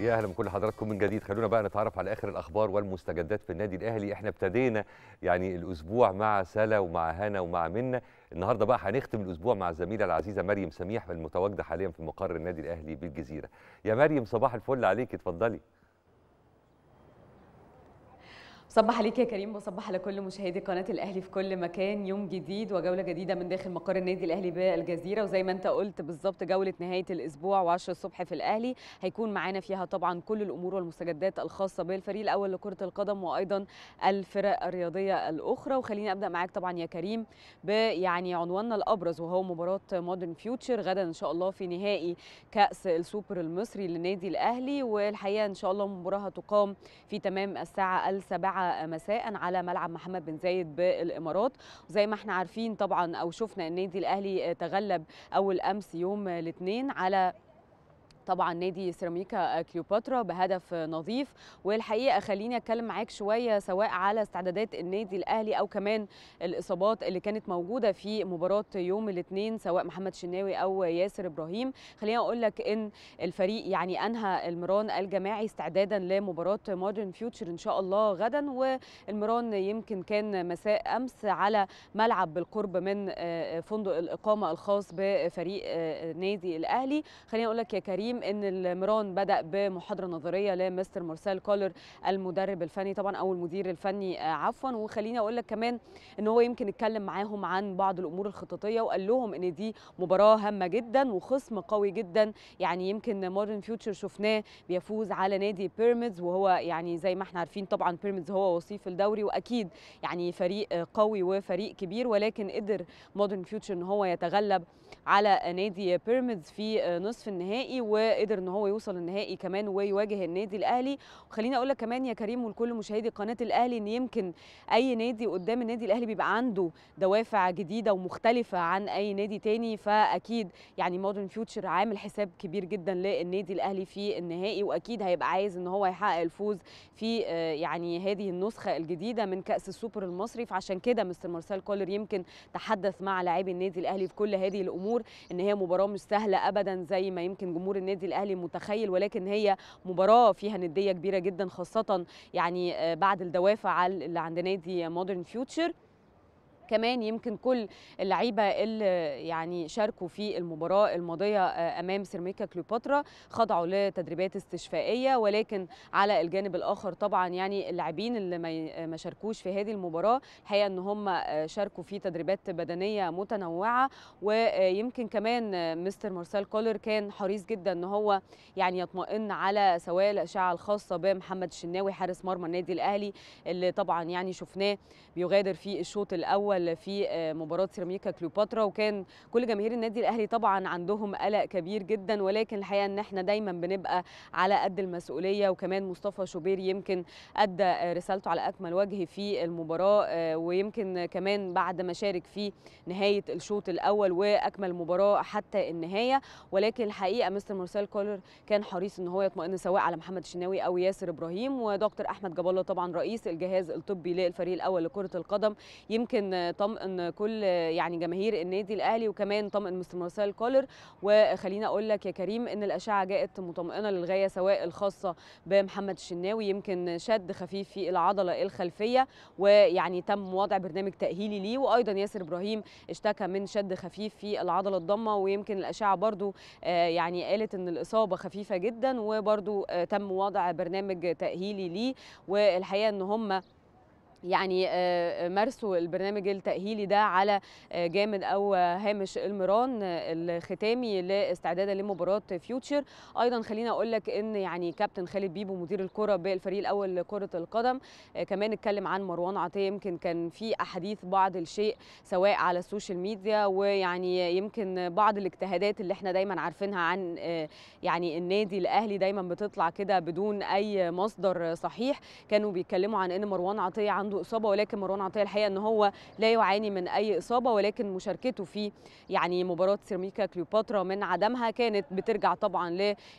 يا اهلا بكل حضراتكم من جديد خلونا بقى نتعرف على اخر الاخبار والمستجدات في النادي الاهلي احنا ابتدينا يعني الاسبوع مع سلا ومع هنا ومع منا النهارده بقى هنختم الاسبوع مع الزميله العزيزه مريم سميح المتواجده حاليا في مقر النادي الاهلي بالجزيره يا مريم صباح الفل عليك اتفضلي صبح عليك يا كريم وصبح على كل مشاهدي قناه الاهلي في كل مكان يوم جديد وجوله جديده من داخل مقر النادي الاهلي بالجزيره وزي ما انت قلت بالظبط جوله نهايه الاسبوع و10 الصبح في الاهلي هيكون معانا فيها طبعا كل الامور والمستجدات الخاصه بالفريق الاول لكره القدم وايضا الفرق الرياضيه الاخرى وخليني ابدا معاك طبعا يا كريم بيعني عنواننا الابرز وهو مباراه مودرن فيوتشر غدا ان شاء الله في نهائي كاس السوبر المصري للنادي الاهلي والحقيقه ان شاء الله المباراه هتقام في تمام الساعه السابعه مساء على ملعب محمد بن زايد بالإمارات وزي ما احنا عارفين طبعا أو شفنا النادي الأهلي تغلب أول أمس يوم الاثنين على طبعا نادي سيراميكا كليوباترا بهدف نظيف والحقيقه خليني اتكلم معاك شويه سواء على استعدادات النادي الاهلي او كمان الاصابات اللي كانت موجوده في مباراه يوم الاثنين سواء محمد شناوي او ياسر ابراهيم خليني اقول لك ان الفريق يعني انهى المران الجماعي استعدادا لمباراه مودرن فيوتشر ان شاء الله غدا والمران يمكن كان مساء امس على ملعب بالقرب من آه، فندق الاقامه الخاص بفريق آه، نادي الاهلي خليني اقول لك يا كريم الختام ان المران بدا بمحاضره نظريه لمستر مارسيل كولر المدرب الفني طبعا او المدير الفني آه، عفوا وخليني اقول لك كمان ان هو يمكن اتكلم معاهم عن بعض الامور الخططيه وقال لهم ان دي مباراه هامه جدا وخصم قوي جدا يعني يمكن مودرن فيوتشر شفناه بيفوز على نادي بيراميدز وهو يعني زي ما احنا عارفين طبعا بيراميدز هو وصيف الدوري واكيد يعني فريق آه، قوي وفريق كبير ولكن قدر مودرن فيوتشر ان هو يتغلب على نادي بيراميدز في آه، نصف النهائي و وقدر ان هو يوصل النهائي كمان ويواجه النادي الاهلي وخليني اقول لك كمان يا كريم ولكل مشاهدي قناه الاهلي ان يمكن اي نادي قدام النادي الاهلي بيبقى عنده دوافع جديده ومختلفه عن اي نادي تاني فاكيد يعني مودرن فيوتشر عامل حساب كبير جدا للنادي الاهلي في النهائي واكيد هيبقى عايز ان هو يحقق الفوز في آه، يعني هذه النسخه الجديده من كاس السوبر المصري فعشان كده مستر مارسيل كولر يمكن تحدث مع لاعبي النادي الاهلي في كل هذه الامور ان هي مباراه مش سهله ابدا زي ما يمكن جمهور النادي النادي الاهلي متخيل ولكن هي مباراه فيها نديه كبيره جدا خاصه يعني آه، بعد الدوافع اللي عند نادي مودرن فيوتشر كمان يمكن كل اللعيبه اللي يعني شاركوا في المباراه الماضيه آه، امام سيراميكا كليوباترا خضعوا لتدريبات استشفائيه ولكن على الجانب الاخر طبعا يعني اللاعبين اللي ما شاركوش في هذه المباراه الحقيقه ان هم آه، شاركوا في تدريبات بدنيه متنوعه ويمكن كمان مستر مارسيل كولر كان حريص جدا ان هو يعني يطمئن على سواء الاشعه الخاصه بمحمد الشناوي حارس مرمى النادي الاهلي اللي طبعا يعني شفناه بيغادر في الشوط الاول الاول في آه، مباراه سيراميكا كليوباترا وكان كل جماهير النادي الاهلي طبعا عندهم قلق كبير جدا ولكن الحقيقه ان احنا دايما بنبقى على قد المسؤوليه وكمان مصطفى شوبير يمكن ادى آه، رسالته على اكمل وجه في المباراه آه، ويمكن كمان بعد ما شارك في نهايه الشوط الاول واكمل مباراه حتى النهايه ولكن الحقيقه مستر مارسيل كولر كان حريص ان هو يطمئن سواء على محمد الشناوي او ياسر ابراهيم ودكتور احمد جاب الله طبعا رئيس الجهاز الطبي للفريق الاول لكره القدم يمكن طمئن كل يعني جماهير النادي الاهلي وكمان طمئن مستر مارسيل كولر وخلينا اقول لك يا كريم ان الاشعه جاءت مطمئنه للغايه سواء الخاصه بمحمد الشناوي يمكن شد خفيف في العضله الخلفيه ويعني تم وضع برنامج تاهيلي ليه وايضا ياسر ابراهيم اشتكى من شد خفيف في العضله الضمه ويمكن الاشعه برضو آه، يعني قالت ان الاصابه خفيفه جدا وبرضو آه، تم وضع برنامج تاهيلي ليه والحقيقه ان هم يعني آه، آه، مارسوا البرنامج التأهيلي ده على آه، جامد أو هامش المران الختامي لاستعدادا لمباراة فيوتشر أيضا خلينا أقول لك إن يعني كابتن خالد بيبو مدير الكرة بالفريق الأول لكرة القدم كمان اتكلم عن مروان عطية يمكن كان في أحاديث بعض الشيء سواء على السوشيال ميديا ويعني يمكن بعض الاجتهادات اللي احنا دايما عارفينها عن يعني النادي الأهلي دايما بتطلع كده بدون أي مصدر صحيح كانوا بيتكلموا عن إن مروان عطية عن عنده اصابه ولكن مروان عطيه الحقيقه ان هو لا يعاني من اي اصابه ولكن مشاركته في يعني مباراه سيراميكا كليوباترا من عدمها كانت بترجع طبعا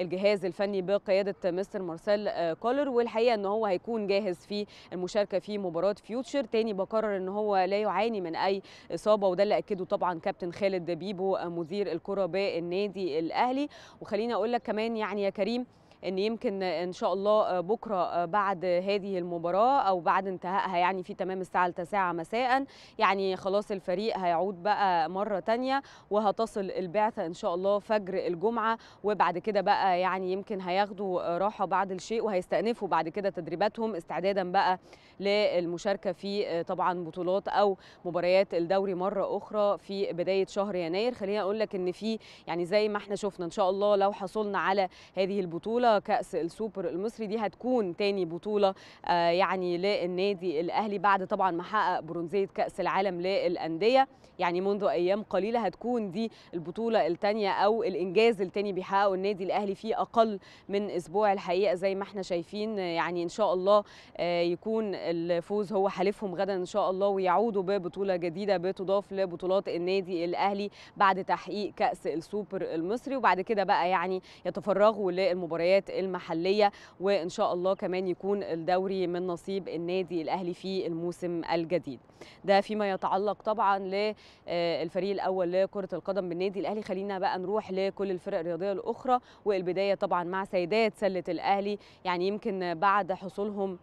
للجهاز الفني بقياده مستر مارسيل آه، كولر والحقيقه ان هو هيكون جاهز في المشاركه في مباراه فيوتشر تاني بقرر ان هو لا يعاني من اي اصابه وده اللي اكده طبعا كابتن خالد بيبو آه، مدير الكره بالنادي الاهلي وخليني اقول لك كمان يعني يا كريم ان يمكن ان شاء الله آه، بكره آه، بعد هذه المباراه او بعد انتهائها يعني في تمام الساعه التاسعه مساء يعني خلاص الفريق هيعود بقى مره ثانيه وهتصل البعثه ان شاء الله فجر الجمعه وبعد كده بقى يعني يمكن هياخدوا آه، راحه بعض الشيء وهيستأنفوا بعد كده تدريباتهم استعدادا بقى للمشاركه في طبعا بطولات او مباريات الدوري مره اخرى في بدايه شهر يناير خلينا اقول لك ان في يعني زي ما احنا شفنا ان شاء الله لو حصلنا على هذه البطوله كاس السوبر المصري دي هتكون تاني بطوله آه، يعني للنادي الاهلي بعد طبعا ما حقق برونزيه كاس العالم للانديه يعني منذ ايام قليله هتكون دي البطوله الثانيه او الانجاز الثاني بيحققه النادي الاهلي في اقل من اسبوع الحقيقه زي ما احنا شايفين يعني ان شاء الله آه، يكون الفوز هو حالفهم غدا ان شاء الله ويعودوا ببطوله جديده بتضاف لبطولات النادي الاهلي بعد تحقيق كاس السوبر المصري وبعد كده بقى يعني يتفرغوا للمباريات الدوريات المحليه وان شاء الله كمان يكون الدوري من نصيب النادي الاهلي في الموسم الجديد ده فيما يتعلق طبعا للفريق آه، الاول لكره القدم بالنادي الاهلي خلينا بقى نروح لكل الفرق الرياضيه الاخرى والبدايه طبعا مع سيدات سله الاهلي يعني يمكن بعد حصولهم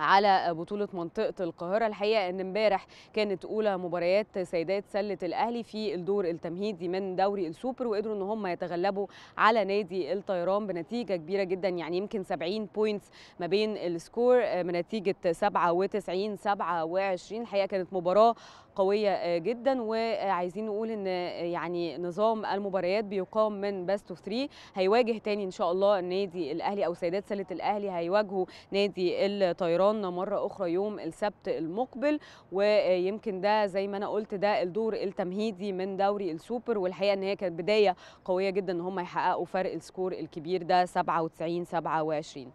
على بطولة منطقة القاهرة الحقيقة أن امبارح كانت أولى مباريات سيدات سلة الأهلي في الدور التمهيدي من دوري السوبر وقدروا أن هم يتغلبوا على نادي الطيران بنتيجة كبيرة جدا يعني يمكن 70 بوينتس ما بين السكور آه، بنتيجة 97 27 الحقيقة كانت مباراة قوية آه، جدا وعايزين نقول ان آه، يعني نظام المباريات بيقام من بست اوف 3 هيواجه تاني ان شاء الله النادي الاهلي او سيدات سله الاهلي هيواجهوا نادي الطيران طيراننا مرة أخرى يوم السبت المقبل ويمكن ده زي ما أنا قلت ده الدور التمهيدي من دوري السوبر والحقيقة إن هي كانت بداية قوية جدا إن هم يحققوا فرق السكور الكبير ده 97 27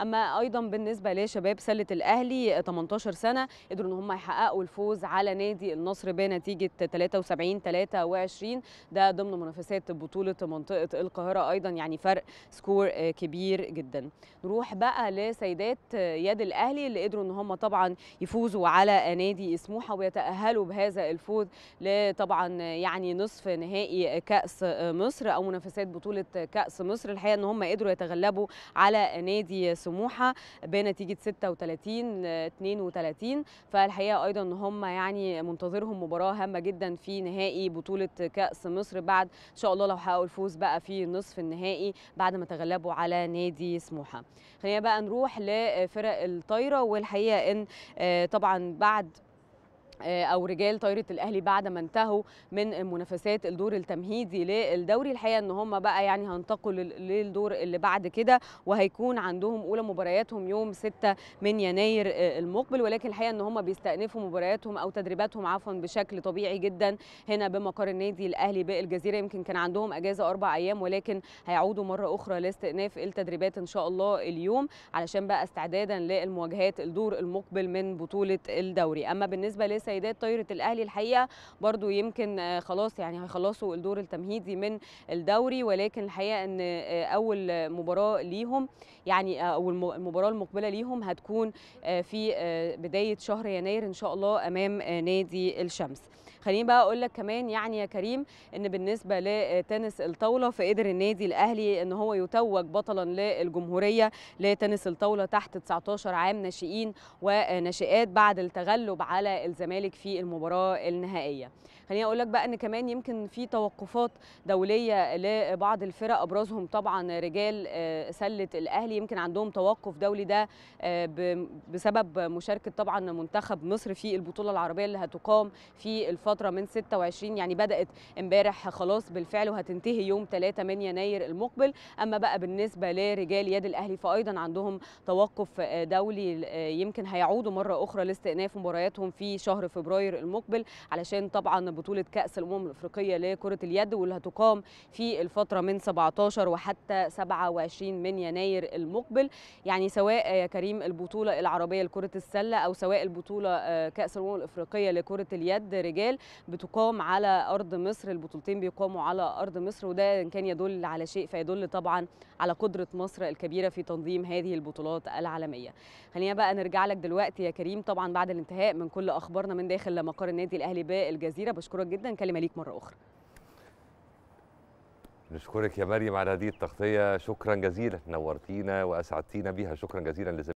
أما أيضا بالنسبة لشباب سلة الأهلي 18 سنة قدروا إن هم يحققوا الفوز على نادي النصر بنتيجة 73 23 ده ضمن منافسات بطولة منطقة القاهرة أيضا يعني فرق سكور كبير جدا نروح بقى لسيدات يد الأهلي الاهلي اللي قدروا ان هم طبعا يفوزوا على نادي سموحه ويتاهلوا بهذا الفوز لطبعا يعني نصف نهائي كاس مصر او منافسات بطوله كاس مصر الحقيقه ان هم قدروا يتغلبوا على نادي سموحه بنتيجه 36 32 فالحقيقه ايضا ان هم يعني منتظرهم مباراه هامه جدا في نهائي بطوله كاس مصر بعد ان شاء الله لو حققوا الفوز بقى في نصف النهائي بعد ما تغلبوا على نادي سموحه خلينا بقى نروح لفرق الطايره القاهره والحقيقه ان آه، طبعا بعد آه، او رجال طايره الاهلي بعد ما انتهوا من منافسات الدور التمهيدي للدوري الحقيقه ان هم بقى يعني هينتقلوا للدور اللي بعد كده وهيكون عندهم اولى مبارياتهم يوم 6 من يناير آه، المقبل ولكن الحقيقه ان هم بيستأنفوا مبارياتهم او تدريباتهم عفوا بشكل طبيعي جدا هنا بمقر النادي الاهلي بالجزيره يمكن كان عندهم اجازه اربع ايام ولكن هيعودوا مره اخرى لاستئناف التدريبات ان شاء الله اليوم علشان بقى استعدادا للمواجهات الدور المقبل من بطوله الدوري اما بالنسبه لسه سيدات طايره الاهلي الحقيقه برضو يمكن آه، خلاص يعني هيخلصوا الدور التمهيدي من الدوري ولكن الحقيقه ان آه، اول مباراه ليهم يعني آه، او المباراه المقبله ليهم هتكون في بدايه شهر يناير ان شاء الله امام نادي الشمس خليني بقى اقول لك كمان يعني يا كريم ان بالنسبه لتنس الطاوله فقدر النادي الاهلي ان هو يتوج بطلا للجمهوريه لتنس الطاوله تحت 19 عام ناشئين وناشئات بعد التغلب على الزمالك في المباراه النهائيه خليني اقول لك بقى ان كمان يمكن في توقفات دوليه لبعض الفرق ابرزهم طبعا رجال آه، سله الاهلي يمكن عندهم توقف دولي ده آه، بسبب مشاركه طبعا منتخب مصر في البطوله العربيه اللي هتقام في الفتره من 26 يعني بدات امبارح خلاص بالفعل وهتنتهي يوم 3 من يناير المقبل اما بقى بالنسبه لرجال يد الاهلي فايضا عندهم توقف آه، دولي يمكن هيعودوا مره اخرى لاستئناف مبارياتهم في شهر فبراير المقبل علشان طبعا بطوله كاس الامم الافريقيه لكره اليد واللي هتقام في الفتره من 17 وحتى 27 من يناير المقبل يعني سواء يا كريم البطوله العربيه لكره السله او سواء البطوله آه، كاس الامم الافريقيه لكره اليد رجال بتقام على ارض مصر البطولتين بيقاموا على ارض مصر وده ان كان يدل على شيء فيدل طبعا على قدره مصر الكبيره في تنظيم هذه البطولات العالميه خلينا بقى نرجع لك دلوقتي يا كريم طبعا بعد الانتهاء من كل اخبارنا من داخل مقر النادي الاهلي بالجزيره بشكر بشكرك جدا كلمه ليك مره اخرى نشكرك يا مريم على هذه التغطيه شكرا جزيلا نورتينا واسعدتينا بها شكرا جزيلا لزميلك